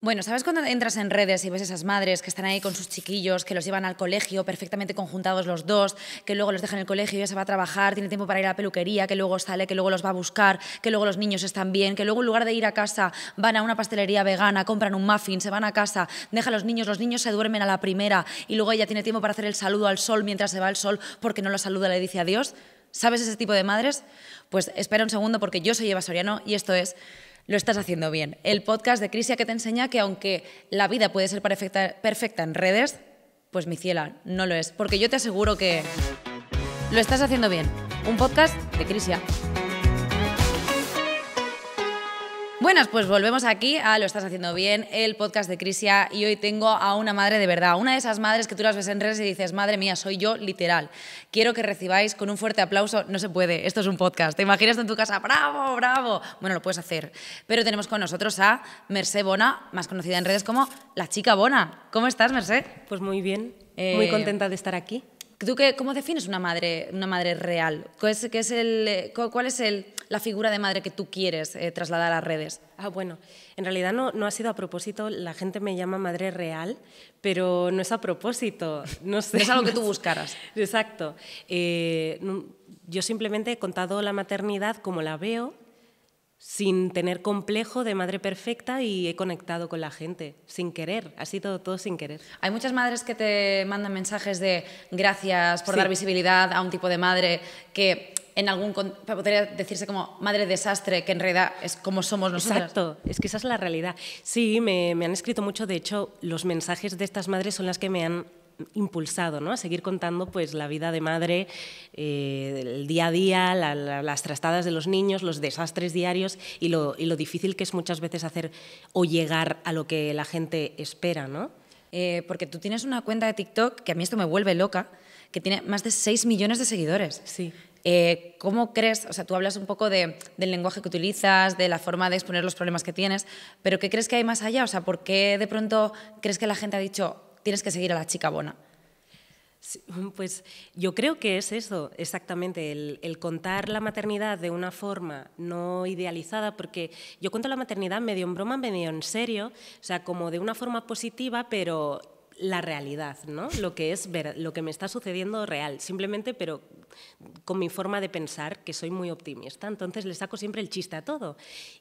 Bueno, ¿sabes cuando entras en redes y ves esas madres que están ahí con sus chiquillos, que los llevan al colegio perfectamente conjuntados los dos, que luego los dejan en el colegio, y ya se va a trabajar, tiene tiempo para ir a la peluquería, que luego sale, que luego los va a buscar, que luego los niños están bien, que luego en lugar de ir a casa van a una pastelería vegana, compran un muffin, se van a casa, deja a los niños, los niños se duermen a la primera y luego ella tiene tiempo para hacer el saludo al sol mientras se va al sol porque no lo saluda, le dice adiós? ¿Sabes ese tipo de madres? Pues espera un segundo porque yo soy Eva Soriano y esto es lo estás haciendo bien. El podcast de Crisia que te enseña que aunque la vida puede ser perfecta, en redes, pues mi ciela, no lo es. Porque yo te aseguro que lo estás haciendo bien. Un podcast de Crisia. Buenas, pues volvemos aquí a Lo estás haciendo bien, el podcast de Crisia y hoy tengo a una madre de verdad, una de esas madres que tú las ves en redes y dices, madre mía, soy yo literal. Quiero que recibáis con un fuerte aplauso, no se puede, esto es un podcast, te imaginas en tu casa, bravo, bravo, bueno, lo puedes hacer. Pero tenemos con nosotros a Merced Bona, más conocida en redes como la chica Bona. ¿Cómo estás, Merced? Pues muy bien, muy eh, contenta de estar aquí. ¿Tú qué, cómo defines una madre, una madre real? qué es el, eh, cuál es el la figura de madre que tú quieres eh, trasladar a las redes? Ah, bueno, en realidad no, no ha sido a propósito, la gente me llama madre real, pero no es a propósito, no sé. es algo que tú buscaras. Exacto. Eh, yo simplemente he contado la maternidad como la veo, sin tener complejo de madre perfecta y he conectado con la gente, sin querer, ha sido todo sin querer. Hay muchas madres que te mandan mensajes de gracias por dar visibilidad a un tipo de madre que en algún podría decirse como madre desastre, que en realidad es como somos nosotros. Exacto, es que esa es la realidad. Sí, me, me, han escrito mucho, de hecho, los mensajes de estas madres son las que me han impulsado ¿no? a seguir contando pues, la vida de madre, eh, el día a día, las trastadas de los niños, los desastres diarios y lo, y lo, difícil que es muchas veces hacer o llegar a lo que la gente espera. ¿no? Eh, porque tú tienes una cuenta de TikTok, que a mí esto me vuelve loca, que tiene más de 6 millones de seguidores. Sí. Eh, ¿Cómo crees, o sea, tú hablas un poco del lenguaje que utilizas, de la forma de exponer los problemas que tienes, pero ¿qué crees que hay más allá? O sea, ¿por qué de pronto crees que la gente ha dicho, tienes que seguir a la chica bona? pues yo creo que es eso, exactamente, el, contar la maternidad de una forma no idealizada, porque yo cuento la maternidad medio en broma, medio en serio, o sea, como de una forma positiva, pero la realidad, ¿no? Lo que es lo que me está sucediendo real, simplemente, pero con mi forma de pensar, que soy muy optimista, entonces le saco siempre el chiste a todo.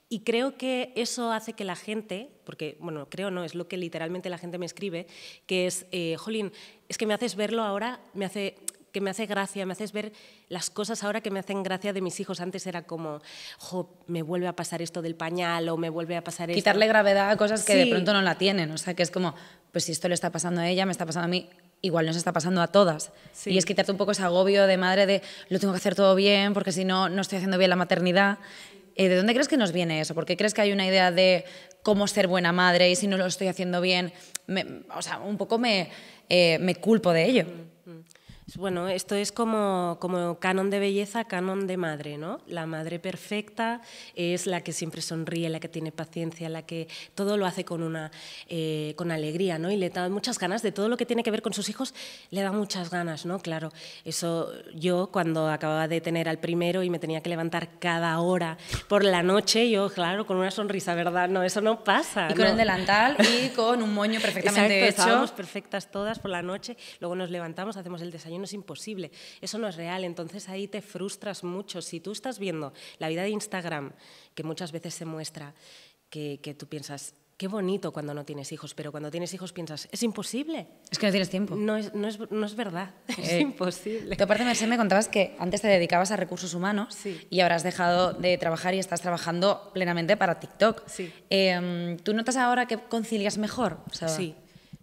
Y creo que eso hace que la gente, porque, bueno, creo no, es lo que literalmente la gente me escribe, que es, eh, jolín, es que me haces verlo ahora, me hace que me hace gracia, me haces ver las cosas ahora que me hacen gracia de mis hijos. Antes era como, jo, me vuelve a pasar esto del pañal o me vuelve a pasar esto. Quitarle gravedad a cosas que de pronto no la tienen. O sea, que es como, pues si esto le está pasando a ella, me está pasando a mí, igual nos está pasando a todas. Y es quitarte un poco ese agobio de madre de lo tengo que hacer todo bien porque si no, no estoy haciendo bien la maternidad. Eh, ¿De dónde crees que nos viene eso? ¿Por qué crees que hay una idea de cómo ser buena madre y si no lo estoy haciendo bien? o sea, un poco me, eh, culpo de ello. Mm. Bueno, esto es como, canon de belleza, canon de madre, ¿no? La madre perfecta es la que siempre sonríe, la que tiene paciencia, la que todo lo hace con, una, eh, con alegría, ¿no? Y le da muchas ganas de todo lo que tiene que ver con sus hijos, le da muchas ganas, ¿no? Claro, eso yo cuando acababa de tener al primero y me tenía que levantar cada hora por la noche, yo, claro, con una sonrisa, ¿verdad? No, eso no pasa. Y con el delantal y con un moño perfectamente Exacto, hecho. perfectas todas por la noche, luego nos levantamos, hacemos el desayuno no es imposible, eso no es real, entonces ahí te frustras mucho. Si tú estás viendo la vida de Instagram, que muchas veces se muestra, que, tú piensas, qué bonito cuando no tienes hijos, pero cuando tienes hijos piensas, es imposible. Es que no tienes tiempo. No es, no es, no es verdad, es eh, imposible. Tú aparte, Mercedes, me contabas que antes te dedicabas a recursos humanos y ahora has dejado de trabajar y estás trabajando plenamente para TikTok. Em, ¿Tú notas ahora que concilias mejor? sí,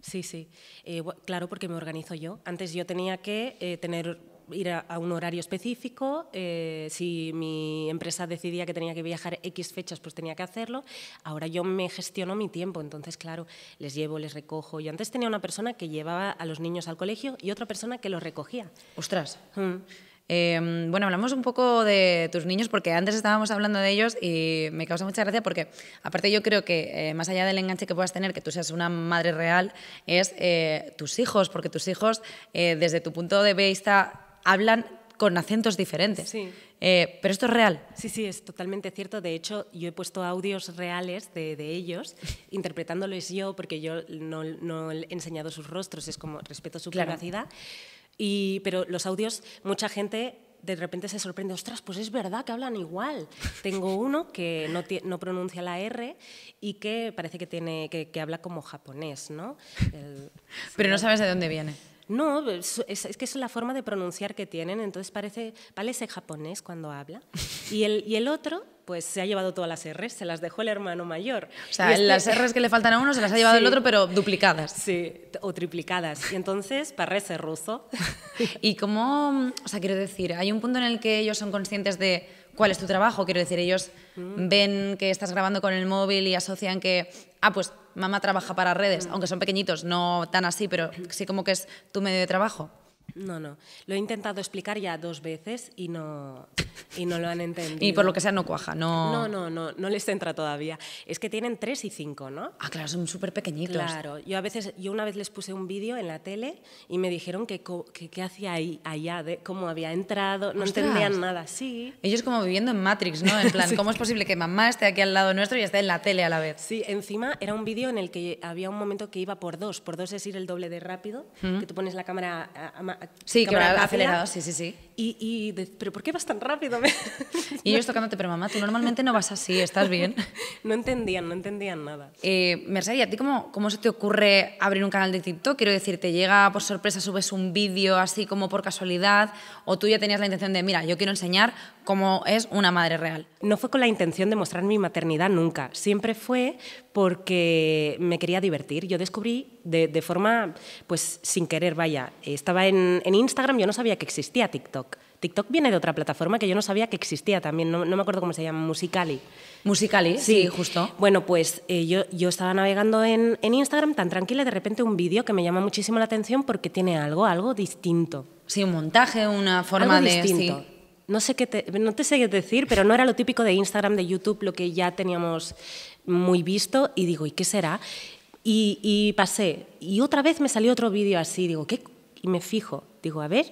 Sí, sí. Eh, claro, porque me organizo yo. Antes yo tenía que eh, tener ir a, un horario específico, eh, si mi empresa decidía que tenía que viajar X fechas, pues tenía que hacerlo. Ahora yo me gestiono mi tiempo, entonces, claro, les llevo, les recojo. Y antes tenía una persona que llevaba a los niños al colegio y otra persona que los recogía. Ostras. Mm. Em, bueno, hablamos un poco de tus niños porque antes estábamos hablando de ellos y me causa mucha gracia porque aparte yo creo que eh, más allá del enganche que puedas tener, que tú seas una madre real, es eh, tus hijos, porque tus hijos eh, desde tu punto de vista hablan con acentos diferentes. Sí. pero esto es real. Sí, sí, es totalmente cierto. De hecho, yo he puesto audios reales de, de ellos, interpretándoles yo, porque yo no, he enseñado sus rostros, es como respeto su privacidad pero los audios, mucha gente de repente se sorprende, ostras, pues es verdad que hablan igual. Tengo uno que no, pronuncia la R y que parece que, tiene, que, habla como japonés, ¿no? pero no sabes de dónde viene. No, es, es, que es la forma de pronunciar que tienen, entonces parece, parece japonés cuando habla. Y el, y el otro pues se ha llevado todas las R's, se las dejó el hermano mayor. O sea, las R's que le faltan a uno se las ha llevado el otro, pero duplicadas. Sí, o triplicadas. Y entonces, ese ruso. y cómo, o sea, quiero decir, hay un punto en el que ellos son conscientes de cuál es tu trabajo, quiero decir, ellos mm. ven que estás grabando con el móvil y asocian que, ah, pues mamá trabaja para redes, mm. aunque son pequeñitos, no tan así, pero sí como que es tu medio de trabajo. No, no. Lo he intentado explicar ya dos veces y no, y no lo han entendido. y por lo que sea no cuaja, no... No, no, no, no les entra todavía. Es que tienen tres y cinco, ¿no? Ah, claro, son súper pequeñitos. Claro. Yo, a veces, yo una vez les puse un vídeo en la tele y me dijeron que qué hacía ahí, allá, de cómo había entrado, no entendían nada, sí. Ellos como viviendo en Matrix, ¿no? En plan, ¿cómo es posible que mamá esté aquí al lado nuestro y esté en la tele a la vez? Sí, encima era un vídeo en el que había un momento que iba por dos. Por dos es ir el doble de rápido, que tú pones la cámara... a, Sí, que que acelerado, sí, sí, sí. Y, y pero ¿por qué vas tan rápido? y ellos tocándote, pero mamá, tú normalmente no vas así, ¿estás bien? no entendían, no entendían nada. Eh, Mercedes, a ti cómo, cómo se te ocurre abrir un canal de TikTok? Quiero decir, ¿te llega por sorpresa, subes un vídeo así como por casualidad? ¿O tú ya tenías la intención de, mira, yo quiero enseñar cómo es una madre real? No fue con la intención de mostrar mi maternidad nunca. Siempre fue porque me quería divertir. Yo descubrí de, forma, pues sin querer, vaya. Estaba en, Instagram, yo no sabía que existía TikTok. TikTok viene de otra plataforma que yo no sabía que existía también, no, me acuerdo cómo se llama, Musicali. Musicali, sí, justo. Bueno, pues eh, yo, yo estaba navegando en, Instagram tan tranquila, de repente un vídeo que me llama muchísimo la atención porque tiene algo, algo distinto. Sí, un montaje, una forma de... Distinto. no sé qué no te sé qué decir, pero no era lo típico de Instagram, de YouTube, lo que ya teníamos muy visto y digo, ¿y qué será? Y, pasé. Y otra vez me salió otro vídeo así, digo, ¿qué? Y me fijo, digo, a ver,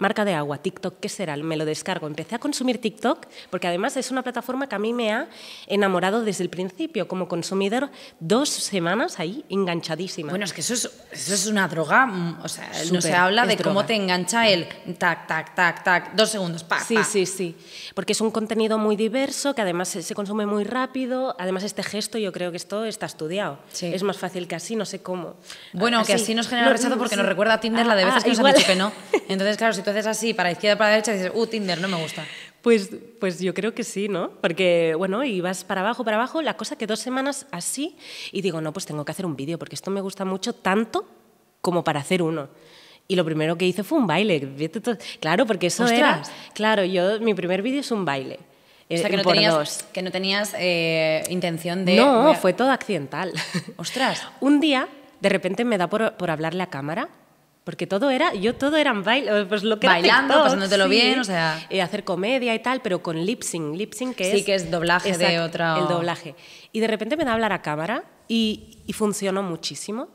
marca de agua, TikTok, ¿qué será? Me lo descargo. Empecé a consumir TikTok porque además es una plataforma que a mí me ha enamorado desde el principio. Como consumidor, dos semanas ahí enganchadísima. Bueno, es que eso es, eso es una droga. Mm, o sea, no se habla de cómo te engancha el tac, tac, tac, tac, dos segundos, pa, Sí, sí, sí. Porque es un contenido muy diverso que además se consume muy rápido. Además, este gesto yo creo que esto está estudiado. Es más fácil que así, no sé cómo. Bueno, ah, que así nos genera rechazo porque mm, nos recuerda a Tinder la de veces ah, que nos dicho que no. Entonces, claro, si tú entonces así, para izquierda, para derecha, dices, uh, Tinder, no me gusta. Pues, pues yo creo que sí, ¿no? Porque, bueno, y vas para abajo, para abajo, la cosa que dos semanas así, y digo, no, pues tengo que hacer un vídeo, porque esto me gusta mucho tanto como para hacer uno. Y lo primero que hice fue un baile. Claro, porque eso Ostras. era... Claro, yo, mi primer vídeo es un baile. O sea, eh, que no tenías, Que eh, no tenías intención de... No, fue todo accidental. Ostras. un día, de repente me da por, por hablarle a cámara porque todo era, yo todo eran eh, pues lo que Bailando, pasándotelo bien, o sea... Eh, hacer comedia y tal, pero con lip sync, que sí, es... que es doblaje de otra... El doblaje. Y de repente me da a hablar a cámara y, funcionó muchísimo.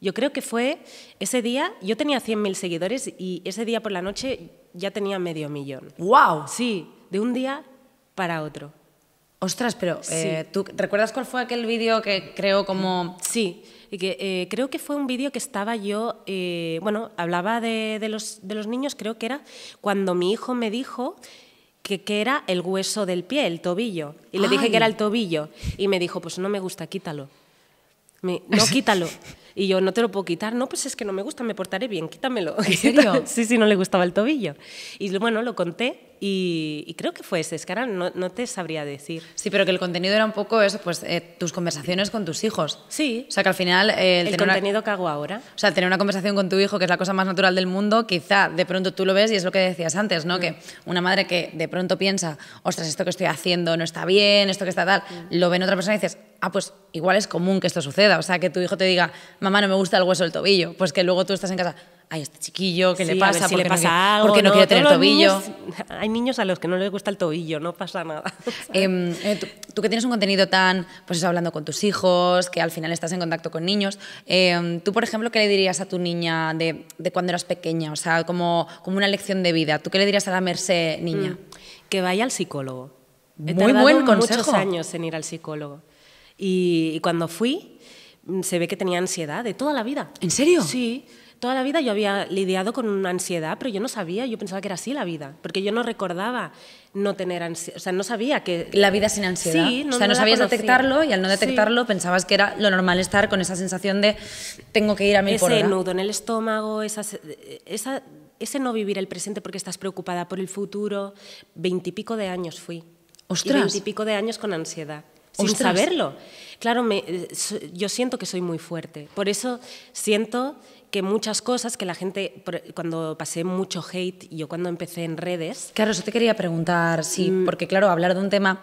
Yo creo que fue ese día, yo tenía 100.000 seguidores y ese día por la noche ya tenía medio millón. ¡Wow! Sí, de un día para otro. Ostras, pero eh, ¿tú recuerdas cuál fue aquel vídeo que creo como... Sí, y que eh, creo que fue un vídeo que estaba yo, eh, bueno, hablaba de, los, de los niños, creo que era cuando mi hijo me dijo que, que, era el hueso del pie, el tobillo. Y le dije que era el tobillo. Y me dijo, pues no me gusta, quítalo. no, quítalo. Y yo, no te lo puedo quitar. No, pues es que no me gusta, me portaré bien, quítamelo. sí, sí, no le gustaba el tobillo. Y bueno, lo conté y, creo que fue ese, es que ahora no, te sabría decir. Sí, pero que el contenido era un poco eso, pues eh, tus conversaciones con tus hijos. Sí. O sea, que al final... Eh, el, contenido que hago ahora. O sea, tener una conversación con tu hijo, que es la cosa más natural del mundo, quizá de pronto tú lo ves y es lo que decías antes, ¿no? Mm. Que una madre que de pronto piensa, ostras, esto que estoy haciendo no está bien, esto que está tal, mm. lo ve en otra persona y dices, ah, pues igual es común que esto suceda. O sea, que tu hijo te diga, mamá, no me gusta el hueso del tobillo. Pues que luego tú estás en casa, ay, este chiquillo, ¿qué le pasa? ¿Por qué no quiere, tener tobillo. hay niños a los que no les gusta el tobillo, no pasa nada. Em, eh, tú, que tienes un contenido tan, pues eso, hablando con tus hijos, que al final estás en contacto con niños, em, tú, por ejemplo, ¿qué le dirías a tu niña de, cuando eras pequeña? O sea, como, como una lección de vida. ¿Tú qué le dirías a la Merce, niña? Mm, que vaya al psicólogo. Muy buen consejo. muchos años en ir al psicólogo. y cuando fui, mm, se ve que tenía ansiedad de toda la vida. ¿En serio? Sí toda la vida yo había lidiado con una ansiedad, pero yo no sabía, yo pensaba que era así la vida, porque yo no recordaba no tener ansiedad, o sea, no sabía que... La vida sin ansiedad. no, o sea, no, sabías detectarlo y al no detectarlo pensabas que era lo normal estar con esa sensación de tengo que ir a mi Ese nudo en el estómago, esa, ese no vivir el presente porque estás preocupada por el futuro. Veintipico de años fui. ¡Ostras! Veintipico de años con ansiedad sin saberlo. Claro, yo siento que soy muy fuerte. Por eso siento que muchas cosas que la gente, cuando pasé mucho hate, yo cuando empecé en redes... Claro, yo te quería preguntar, sí, mm. porque claro, hablar de un tema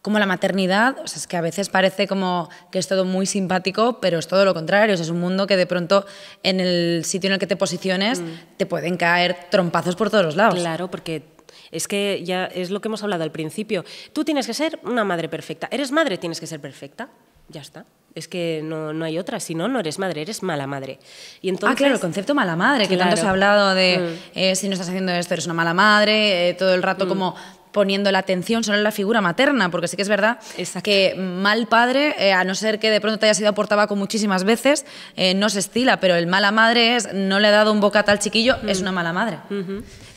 como la maternidad, o sea, es que a veces parece como que es todo muy simpático, pero es todo lo contrario, es un mundo que de pronto en el sitio en el que te posiciones mm. te pueden caer trompazos por todos los lados. Claro, porque es que ya es lo que hemos hablado al principio. Tú tienes que ser una madre perfecta. Eres madre, tienes que ser perfecta. Ya está. Es que no, hay otra. Si no, no eres madre, eres mala madre. Y entonces, ah, claro, el concepto mala madre, que tanto se ha hablado de mm. eh, si no estás haciendo esto, eres una mala madre, eh, todo el rato mm. como poniendo la atención solo en la figura materna, porque sí que es verdad que mal padre, eh, a no ser que de pronto te haya sido por tabaco muchísimas veces, eh, no se estila, pero el mala madre es no le ha dado un bocata al chiquillo, mm. es una mala madre.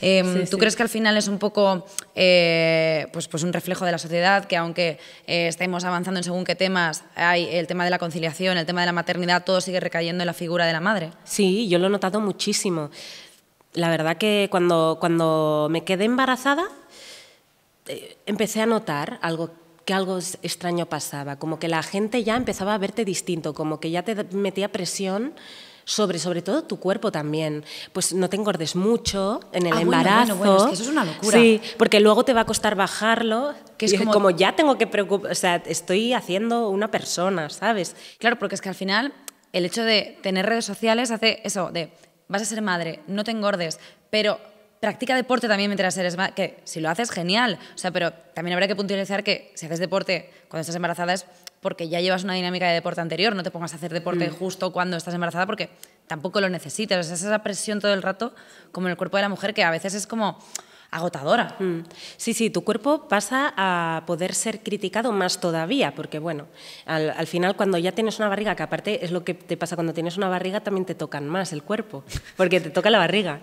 Em, ¿Tú crees que al final es un poco eh, pues, pues un reflejo de la sociedad, que aunque estemos avanzando en según qué temas, hay el tema de la conciliación, el tema de la maternidad, todo sigue recayendo en la figura de la madre? Sí, yo lo he notado muchísimo. La verdad que cuando, cuando me quedé embarazada, eh, empecé a notar algo que algo extraño pasaba, como que la gente ya empezaba a verte distinto, como que ya te metía presión sobre, sobre todo tu cuerpo también. Pues no te engordes mucho en el ah, embarazo. bueno, es que eso es una locura. Sí, porque luego te va a costar bajarlo. Que es como... como... ya tengo que preocupar, o sea, estoy haciendo una persona, ¿sabes? Claro, porque es que al final el hecho de tener redes sociales hace eso, de vas a ser madre, no te engordes, pero practica deporte también mientras eres que si lo haces, genial. O sea, pero también habrá que puntualizar que si haces deporte cuando estás embarazada es porque ya llevas una dinámica de deporte anterior, no te pongas a hacer deporte mm. justo cuando estás embarazada porque tampoco lo necesitas. es esa presión todo el rato como en el cuerpo de la mujer que a veces es como agotadora. Mm. Sí, sí, tu cuerpo pasa a poder ser criticado más todavía, porque bueno, al, al, final cuando ya tienes una barriga, que aparte es lo que te pasa cuando tienes una barriga, también te tocan más el cuerpo, porque te toca la barriga.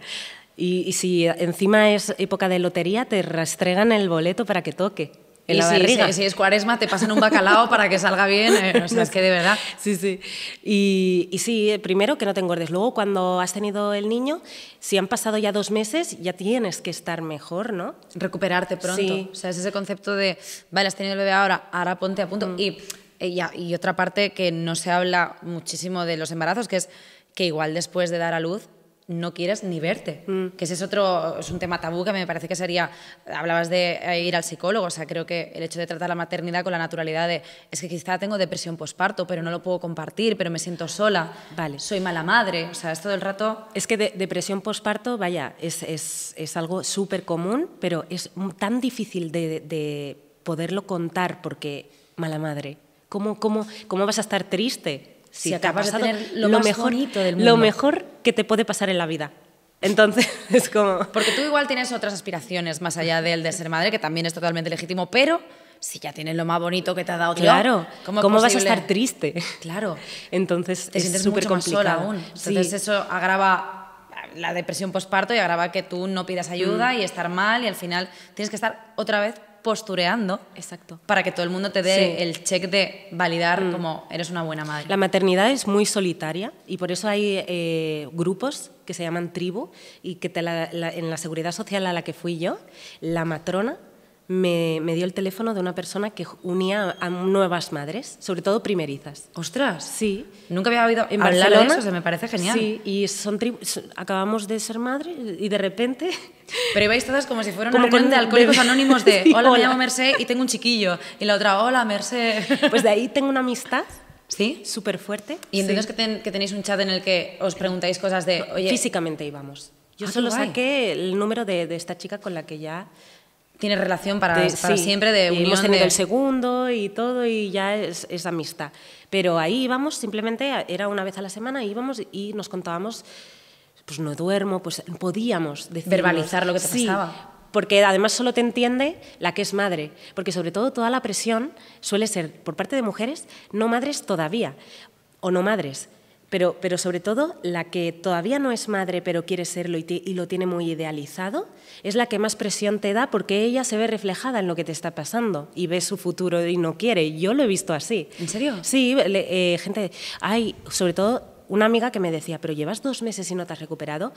Y, si encima es época de lotería, te rastregan el boleto para que toque. En y la si, Si, es cuaresma, te pasan un bacalao para que salga bien. Eh, o sea, es que de verdad. Sí, sí. Y, sí, eh, primero que no te engordes. Luego, cuando has tenido el niño, si han pasado ya dos meses, ya tienes que estar mejor, ¿no? Recuperarte pronto. Sí. O sea, es ese concepto de, vale, has tenido el bebé ahora, ahora ponte a punto. Mm. y eh, y otra parte que no se habla muchísimo de los embarazos, que es que igual después de dar a luz no quieres ni verte. Mm. Que ese es otro, es un tema tabú que me parece que sería, hablabas de eh, ir al psicólogo, o sea, creo que el hecho de tratar la maternidad con la naturalidad de, es que quizá tengo depresión posparto, pero no lo puedo compartir, pero me siento sola, vale. soy mala madre, o sea, es todo el rato... Es que depresión posparto, vaya, es, algo súper común, pero es tan difícil de, poderlo contar porque, mala madre, ¿cómo, vas a estar triste? Si, acabas de tener lo, mejorito del mundo. Lo mejor que te puede pasar en la vida. Entonces, es como... Porque tú igual tienes otras aspiraciones más allá del de ser madre, que también es totalmente legítimo, pero si ya tienes lo más bonito que te ha dado claro cómo, ¿cómo vas a estar triste claro entonces te es sientes súper complicado aún entonces eso agrava la depresión postparto y agrava que tú no pidas ayuda mm. y estar mal y al final tienes que estar otra vez postureando. Exacto. Para que todo el mundo te dé el check de validar mm. como eres una buena madre. La maternidad es muy solitaria y por eso hay eh, grupos que se llaman tribu y que te en la seguridad social a la que fui yo, la matrona me, dio el teléfono de una persona que unía a nuevas madres, sobre todo primerizas. ¡Ostras! Sí. Nunca había oído hablar de eso, se me parece genial. Sí, y son acabamos de ser madres y de repente... Pero ibais todas como si fueran como con de alcohólicos anónimos de hola, me llamo Mercé y tengo un chiquillo. Y la otra, hola, Merced. Pues de ahí tengo una amistad ¿Sí? Súper fuerte. Y entiendo que, tenéis un chat en el que os preguntáis cosas de... Oye, Físicamente íbamos. Yo ah, solo saqué el número de esta chica con la que ya tiene relación para, siempre de unión. Hemos tenido el segundo y todo y ya es, amistad. Pero ahí íbamos, simplemente era una vez a la semana, íbamos y nos contábamos, pues no duermo, pues podíamos verbalizar lo que te Porque además solo te entiende la que es madre, porque sobre todo toda la presión suele ser por parte de mujeres no madres todavía o no madres, pero, sobre todo la que todavía no es madre pero quiere serlo y, lo tiene muy idealizado, es la que más presión te da porque ella se ve reflejada en lo que te está pasando y ve su futuro y no quiere. Yo lo he visto así. ¿En serio? Sí, eh, gente, hay sobre todo una amiga que me decía, pero llevas dos meses y no te has recuperado.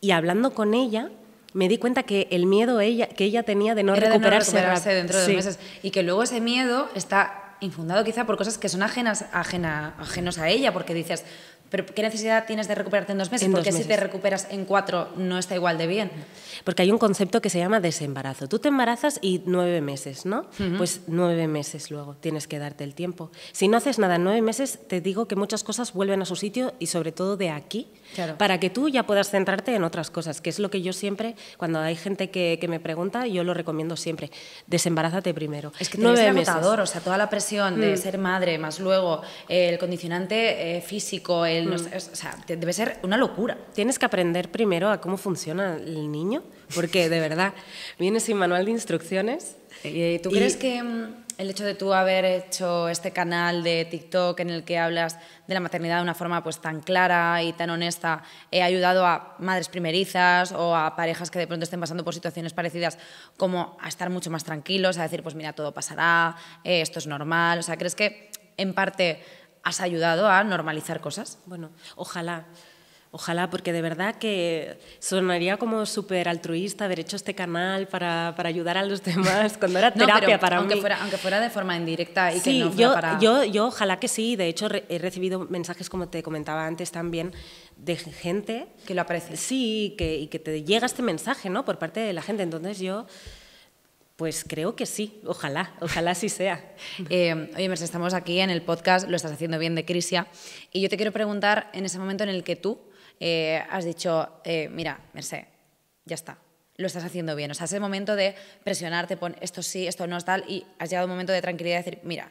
Y hablando con ella, me di cuenta que el miedo ella, que ella tenía de no recuperarse, dentro de meses y que luego ese miedo está infundado quizá por cosas que son ajenas, ajenos a ella, porque dices, pero ¿qué necesidad tienes de recuperarte en dos meses? porque si te recuperas en cuatro no está igual de bien. Porque hay un concepto que se llama desembarazo. Tú te embarazas y nueve meses, ¿no? Pues nueve meses luego tienes que darte el tiempo. Si no haces nada en nueve meses, te digo que muchas cosas vuelven a su sitio y sobre todo de aquí para que tú ya puedas centrarte en otras cosas, que es lo que yo siempre, cuando hay gente que, me pregunta, yo lo recomiendo siempre, desembarázate primero. Es que nueve meses. Agotador, o sea, toda la presión de mm. ser madre, más luego eh, el condicionante eh, físico, el, mm. o sea, debe ser una locura. Tienes que aprender primero a cómo funciona el niño, porque de verdad, viene sin manual de instrucciones. ¿Y tú crees que mm, el hecho de tú haber hecho este canal de TikTok en el que hablas de la maternidad de una forma pues tan clara y tan honesta eh, ha ayudado a madres primerizas o a parejas que de pronto estén pasando por situaciones parecidas como a estar mucho más tranquilos, a decir pues mira, todo pasará, eh, esto es normal. O sea, ¿crees que en parte has ayudado a normalizar cosas? Bueno, ojalá. Ojalá, porque de verdad que sonaría como súper altruista haber hecho este canal para, ayudar a los demás cuando era terapia para aunque Fuera, aunque fuera de forma indirecta y que no fuera yo, para... yo, yo ojalá que sí. De hecho, he recibido mensajes, como te comentaba antes también, de gente... Que lo aprecia. Sí, que, y que te llega este mensaje ¿no? por parte de la gente. Entonces yo... Pues creo que sí, ojalá, ojalá sí sea. Eh, oye, Mercedes, estamos aquí en el podcast, lo estás haciendo bien de Crisia, y yo te quiero preguntar en ese momento en el que tú eh, has dicho, eh, mira, Merced, ya está, lo estás haciendo bien. O sea, ese momento de presionarte, pon esto sí, esto no es tal, y has llegado a un momento de tranquilidad de decir, mira,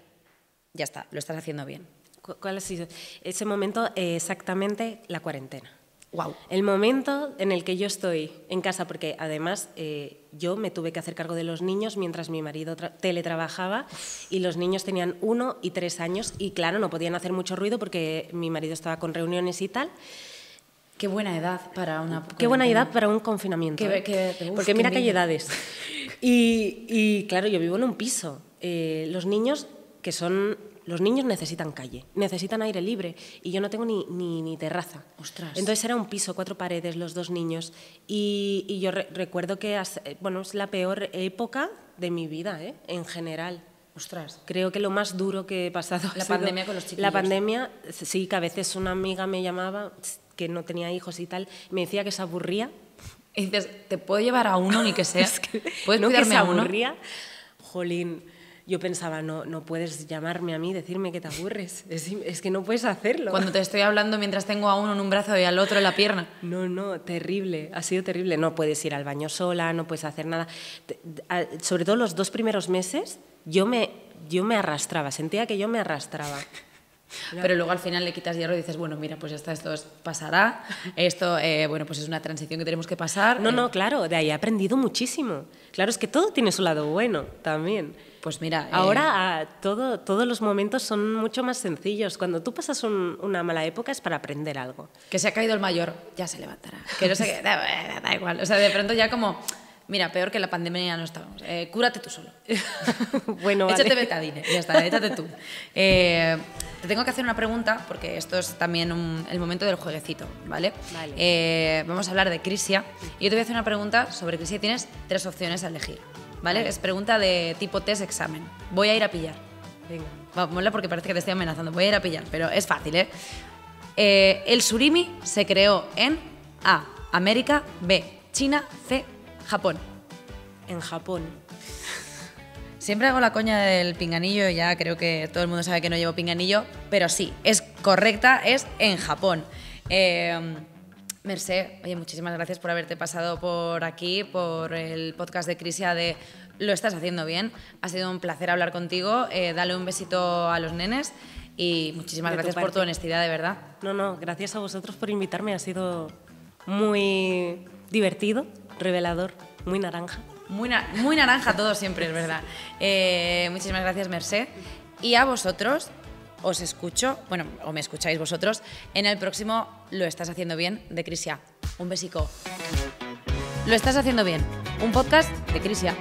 ya está, lo estás haciendo bien. ¿Cuál ha sido ese momento eh, exactamente la cuarentena? Wow. El momento en el que yo estoy en casa, porque además yo me tuve que hacer cargo de los niños mientras mi marido teletrabajaba y los niños tenían uno y tres años y claro, no podían hacer mucho ruido porque mi marido estaba con reuniones y tal. Qué buena edad para una... Qué buena edad para un confinamiento. ¿eh? Porque mira qué, hay edades. Y, y, claro, yo vivo en un piso. Eh, los niños que son... Los niños necesitan calle, necesitan aire libre y yo no tengo ni, ni, terraza. Ostras. Entonces era un piso, cuatro paredes, los dos niños. Y, y yo recuerdo que eh, bueno, es la peor época de mi vida, ¿eh? en general. Ostras. Creo que lo más duro que he pasado. La pandemia con los chicos. La pandemia, sí, que a veces una amiga me llamaba, que no tenía hijos y tal, me decía que se aburría. Y dices, ¿te puedo llevar a uno ni que sea? es que, ¿Puedes no, que se aburría. Uno? Jolín, yo pensaba, no, no puedes llamarme a mí, decirme que te aburres. Es, que no puedes hacerlo. Cuando te estoy hablando mientras tengo a uno en un brazo y al otro en la pierna. No, no, terrible. Ha sido terrible. No puedes ir al baño sola, no puedes hacer nada. Sobre todo los dos primeros meses, yo me, yo me arrastraba, sentía que yo me arrastraba. Pero luego al final le quitas hierro y dices, bueno, mira, pues esto pasará, esto, eh, bueno, pues es una transición que tenemos que pasar. No, no, eh, claro, de ahí he aprendido muchísimo. Claro, es que todo tiene su lado bueno también. Pues mira. Eh, Ahora ah, todos los momentos son mucho más sencillos. Cuando tú pasas una mala época es para aprender algo. Que se ha caído el mayor, ya se levantará. Que no sé qué, da, igual. O sea, de pronto ya como mira, peor que la pandemia ya no estábamos. Eh, cúrate tú solo. bueno, Échate vale. y ya está, échate tú. Eh, te tengo que hacer una pregunta, porque esto es también el momento del jueguecito, ¿vale? vale. Eh, vamos a hablar de Crisia. Y yo te voy a hacer una pregunta sobre Crisia. Tienes tres opciones a elegir, ¿vale? Es pregunta de tipo test examen. Voy a ir a pillar. Venga. mola porque parece que te estoy amenazando. Voy a ir a pillar, pero es fácil, ¿eh? eh el surimi se creó en A. América, B. China, C. Japón. En Japón. Siempre hago la coña del pinganillo, ya creo que todo el mundo sabe que no llevo pinganillo, pero sí, es correcta, es en Japón. Eh, Mercé, oye, muchísimas gracias por haberte pasado por aquí, por el podcast de Crisia de Lo estás haciendo bien. Ha sido un placer hablar contigo. Eh, dale un besito a los nenes y muchísimas gracias por tu honestidad, de verdad. No, no, gracias a vosotros por invitarme. Ha sido muy divertido revelador, muy naranja. Muy, naranja todo siempre, es verdad. Eh, muchísimas gracias, Merced. Y a vosotros, os escucho, bueno, o me escucháis vosotros, en el próximo Lo estás haciendo bien de Crisia. Un besico. Lo estás haciendo bien, un podcast de Crisia.